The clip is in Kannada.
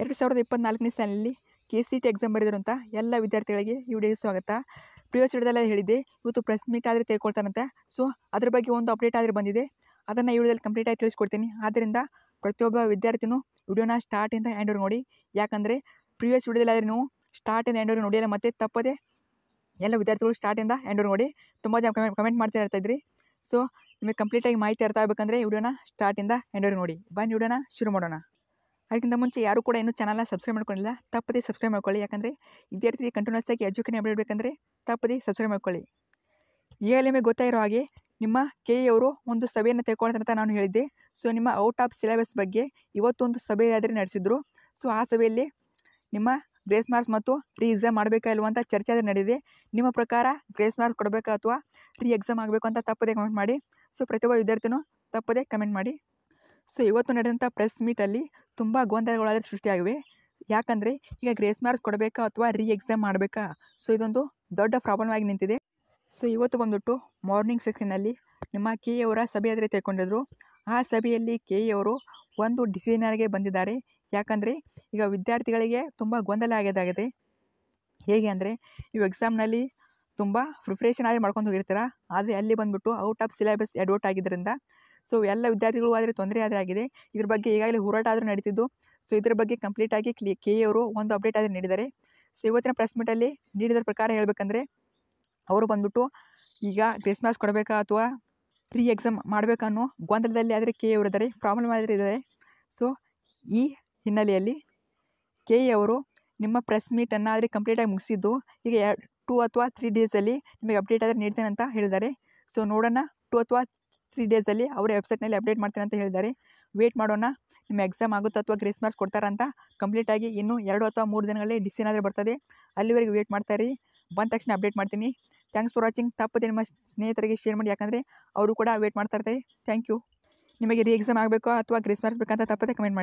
ಎರಡು ಸಾವಿರದ ಇಪ್ಪತ್ನಾಲ್ಕನೇ ಸಾಲಿನಲ್ಲಿ ಕೆ ಸಿ ಟಿ ಎಕ್ಸಾಮ್ ಬರೆದಿರೋಂಥ ಎಲ್ಲ ವಿದ್ಯಾರ್ಥಿಗಳಿಗೆ ಈ ವಿಡಿಯೋಗೆ ಸ್ವಾಗತ ಪ್ರಿವಿಯಸ್ ವಿಡಿಯೋದಲ್ಲೇ ಹೇಳಿದೆ ಇವತ್ತು ಪ್ರೆಸ್ ಮೀಟ್ ಆದರೆ ತೆಗೆದುಕೊಳ್ತಾರಂತೆ ಸೊ ಅದ್ರ ಬಗ್ಗೆ ಒಂದು ಅಪ್ಡೇಟ್ ಆದರೆ ಬಂದಿದೆ ಅದನ್ನು ಈ ವಿಡಿಯೋದಲ್ಲಿ ಕಂಪ್ಲೀಟಾಗಿ ತಿಳಿಸ್ಕೊಡ್ತೀನಿ ಆದ್ದರಿಂದ ಪ್ರತಿಯೊಬ್ಬ ವಿದ್ಯಾರ್ಥಿನೂ ವಿಡಿಯೋನ ಸ್ಟಾರ್ಟಿಂದ ಎಂಡವ್ರು ನೋಡಿ ಯಾಕಂದರೆ ಪ್ರಿವಿಯಸ್ ಆದರೆ ನೀವು ಸ್ಟಾರ್ಟಿಂದ ನೋಡಿ ನೋಡಿಲ್ಲ ಮತ್ತೆ ತಪ್ಪದೆ ಎಲ್ಲ ವಿದ್ಯಾರ್ಥಿಗಳು ಸ್ಟಾರ್ಟಿಂದ ಎಂಡವ್ರು ನೋಡಿ ತುಂಬ ಜನ ಕಮೆಂಟ್ ಕಮೆಂಟ್ ಮಾಡ್ತಾ ಇರ್ತಾಯಿದ್ರಿ ಸೊ ನಿಮಗೆ ಕಂಪ್ಲೀಟಾಗಿ ಮಾಹಿತಿ ಅರ್ಥ ಆಗಬೇಕಂದ್ರೆ ವಿಡಿಯೋನ ಸ್ಟಾರ್ಟಿಂದ ಎಂಡವ್ರು ನೋಡಿ ಬನ್ನಿ ವಿಡಿಯೋನ ಶುರು ಮಾಡೋಣ ಅದಕ್ಕಿಂತ ಮುಂಚೆ ಯಾರು ಕೂಡ ಇನ್ನೂ ಚಾನಲ್ನ ಸಬ್ಸ್ಕ್ರೈಬ್ ಮಾಡ್ಕೊಂಡಿಲ್ಲ ತಪ್ಪದೇ ಸಬ್ಸ್ಕ್ರೈಬ್ ಮಾಡ್ಕೊಳ್ಳಿ ಯಾಕಂದರೆ ಇದೇ ರೀತಿ ಕಂಟಿನ್ಯೂಸ್ ಆಗಿ ಎಜುಕೇಷನ್ ಅಪ್ಡೇಟ್ ತಪ್ಪದೇ ಸಬ್ಸ್ಕ್ರೈಬ್ ಮಾಡ್ಕೊಳ್ಳಿ ನಿಮಗೆ ಗೊತ್ತಾಗಿರೋ ಹಾಗೆ ನಿಮ್ಮ ಕೆ ಅವರು ಒಂದು ಸಭೆಯನ್ನು ಅಂತ ನಾನು ಹೇಳಿದ್ದೆ ಸೊ ನಿಮ್ಮ ಔಟ್ ಆಫ್ ಸಿಲೆಬಸ್ ಬಗ್ಗೆ ಇವತ್ತೊಂದು ಸಭೆಯಾದರೆ ನಡೆಸಿದ್ರು ಸೊ ಆ ಸಭೆಯಲ್ಲಿ ನಿಮ್ಮ ಗ್ರೇಸ್ ಮಾರ್ಕ್ಸ್ ಮತ್ತು ರೀ ಎಕ್ಸಾಮ್ ಮಾಡಬೇಕಾ ಇಲ್ವಂತ ಚರ್ಚೆ ಆದರೆ ನಡೆದಿದೆ ನಿಮ್ಮ ಪ್ರಕಾರ ಗ್ರೇಸ್ ಮಾರ್ಕ್ಸ್ ಕೊಡಬೇಕಾ ಅಥವಾ ರೀ ಎಕ್ಸಾಮ್ ಆಗಬೇಕು ಅಂತ ತಪ್ಪದೇ ಕಮೆಂಟ್ ಮಾಡಿ ಸೊ ಪ್ರತಿಯೊಬ್ಬ ವಿದ್ಯಾರ್ಥಿನೂ ತಪ್ಪದೇ ಕಮೆಂಟ್ ಮಾಡಿ ಸೊ ಇವತ್ತು ನಡೆದಂಥ ಪ್ರೆಸ್ ಮೀಟಲ್ಲಿ ತುಂಬ ಗೊಂದಲಗಳಾದರೆ ಸೃಷ್ಟಿಯಾಗಿವೆ ಯಾಕಂದರೆ ಈಗ ಗ್ರೇಸ್ ಮಾರ್ಕ್ಸ್ ಕೊಡಬೇಕಾ ಅಥವಾ ರೀ ಎಕ್ಸಾಮ್ ಮಾಡಬೇಕಾ ಸೊ ಇದೊಂದು ದೊಡ್ಡ ಪ್ರಾಬ್ಲಮ್ ಆಗಿ ನಿಂತಿದೆ ಸೊ ಇವತ್ತು ಬಂದುಬಿಟ್ಟು ಮಾರ್ನಿಂಗ್ ಸೆಕ್ಷನಲ್ಲಿ ನಿಮ್ಮ ಕೆ ಅವರ ಸಭೆ ಆದರೆ ತೆಗೆಕೊಂಡಿದ್ರು ಆ ಸಭೆಯಲ್ಲಿ ಕೆ ಅವರು ಒಂದು ಡಿಸಿಜನರಿಗೆ ಬಂದಿದ್ದಾರೆ ಯಾಕಂದರೆ ಈಗ ವಿದ್ಯಾರ್ಥಿಗಳಿಗೆ ತುಂಬ ಗೊಂದಲ ಆಗೋದಾಗಿದೆ ಹೇಗೆ ಅಂದರೆ ನೀವು ಎಕ್ಸಾಮ್ನಲ್ಲಿ ತುಂಬ ಪ್ರಿಪ್ರೇಷನ್ ಆಗಿ ಮಾಡ್ಕೊಂಡು ಹೋಗಿರ್ತೀರ ಆದರೆ ಅಲ್ಲಿ ಬಂದುಬಿಟ್ಟು ಔಟ್ ಆಫ್ ಸಿಲೆಬಸ್ ಎಡ್ವರ್ಟ್ ಆಗಿದ್ದರಿಂದ ಸೊ ಎಲ್ಲ ವಿದ್ಯಾರ್ಥಿಗಳು ಆದರೆ ತೊಂದರೆ ಆದರೆ ಆಗಿದೆ ಇದ್ರ ಬಗ್ಗೆ ಈಗಾಗಲೇ ಹೋರಾಟ ಆದರೂ ನಡೀತಿದ್ದು ಸೊ ಇದರ ಬಗ್ಗೆ ಕಂಪ್ಲೀಟಾಗಿ ಕ್ಲಿ ಕೆ ಅವರು ಒಂದು ಅಪ್ಡೇಟ್ ಆದರೆ ನೀಡಿದ್ದಾರೆ ಸೊ ಇವತ್ತಿನ ಪ್ರೆಸ್ ಮೀಟಲ್ಲಿ ನೀಡಿದ ಪ್ರಕಾರ ಹೇಳಬೇಕಂದ್ರೆ ಅವರು ಬಂದ್ಬಿಟ್ಟು ಈಗ ಗ್ರೇಸ್ ಮಾರ್ಕ್ಸ್ ಕೊಡಬೇಕಾ ಅಥವಾ ಪ್ರೀ ಎಕ್ಸಾಮ್ ಮಾಡಬೇಕನ್ನೋ ಗೊಂದಲದಲ್ಲಿ ಆದರೆ ಕೆ ಅವರು ಇದ್ದಾರೆ ಪ್ರಾಬ್ಲಮ್ ಆದರೆ ಇದ್ದಾರೆ ಸೊ ಈ ಹಿನ್ನೆಲೆಯಲ್ಲಿ ಕೆ ಅವರು ನಿಮ್ಮ ಪ್ರೆಸ್ ಮೀಟನ್ನು ಆದರೆ ಕಂಪ್ಲೀಟಾಗಿ ಮುಗಿಸಿದ್ದು ಈಗ ಎರಡು ಟೂ ಅಥವಾ ತ್ರೀ ಡೇಸಲ್ಲಿ ನಿಮಗೆ ಅಪ್ಡೇಟ್ ಆದರೆ ನೀಡ್ತೇನೆ ಅಂತ ಹೇಳಿದ್ದಾರೆ ಸೊ ನೋಡೋಣ ಟೂ ಅಥವಾ ತ್ರೀ ಡೇಸಲ್ಲಿ ವೆಬ್ಸೈಟ್ ವೆಬ್ಸೈಟ್ನಲ್ಲಿ ಅಪ್ಡೇಟ್ ಮಾಡ್ತೀನಿ ಅಂತ ಹೇಳಿದ್ದಾರೆ ವೇಟ್ ಮಾಡೋಣ ನಿಮ್ಮ ಎಕ್ಸಾಮ್ ಆಗುತ್ತೋ ಅಥವಾ ಗ್ರೇಸ್ ಮಾರ್ಕ್ಸ್ ಕೊಡ್ತಾರಂತ ಕಂಪ್ಲೀಟಾಗಿ ಇನ್ನೂ ಎರಡು ಅಥವಾ ಮೂರು ದಿನಗಳಲ್ಲಿ ಡಿಸಿಷನ್ ಆದರೆ ಬರ್ತದೆ ಅಲ್ಲಿವರೆಗೆ ವೇಟ್ ರೀ ಬಂದ ತಕ್ಷಣ ಅಪ್ಡೇಟ್ ಮಾಡ್ತೀನಿ ಥ್ಯಾಂಕ್ಸ್ ಫಾರ್ ವಾಚಿಂಗ್ ತಪ್ಪದೆ ನಿಮ್ಮ ಸ್ನೇಹಿತರಿಗೆ ಶೇರ್ ಮಾಡಿ ಯಾಕಂದರೆ ಅವರು ಕೂಡ ವೇಟ್ ಮಾಡ್ತಾ ಇರ್ತಾರೆ ಥ್ಯಾಂಕ್ ಯು ನಿಮಗೆ ರೀ ಎಕ್ಸಾಮ್ ಆಗಬೇಕು ಅಥವಾ ಗ್ರೇಸ್ ಮಾರ್ಕ್ಸ್ ಬೇಕಂತ ತಪ್ಪದೆ ಕಮೆಂಟ್ ಮಾಡಿ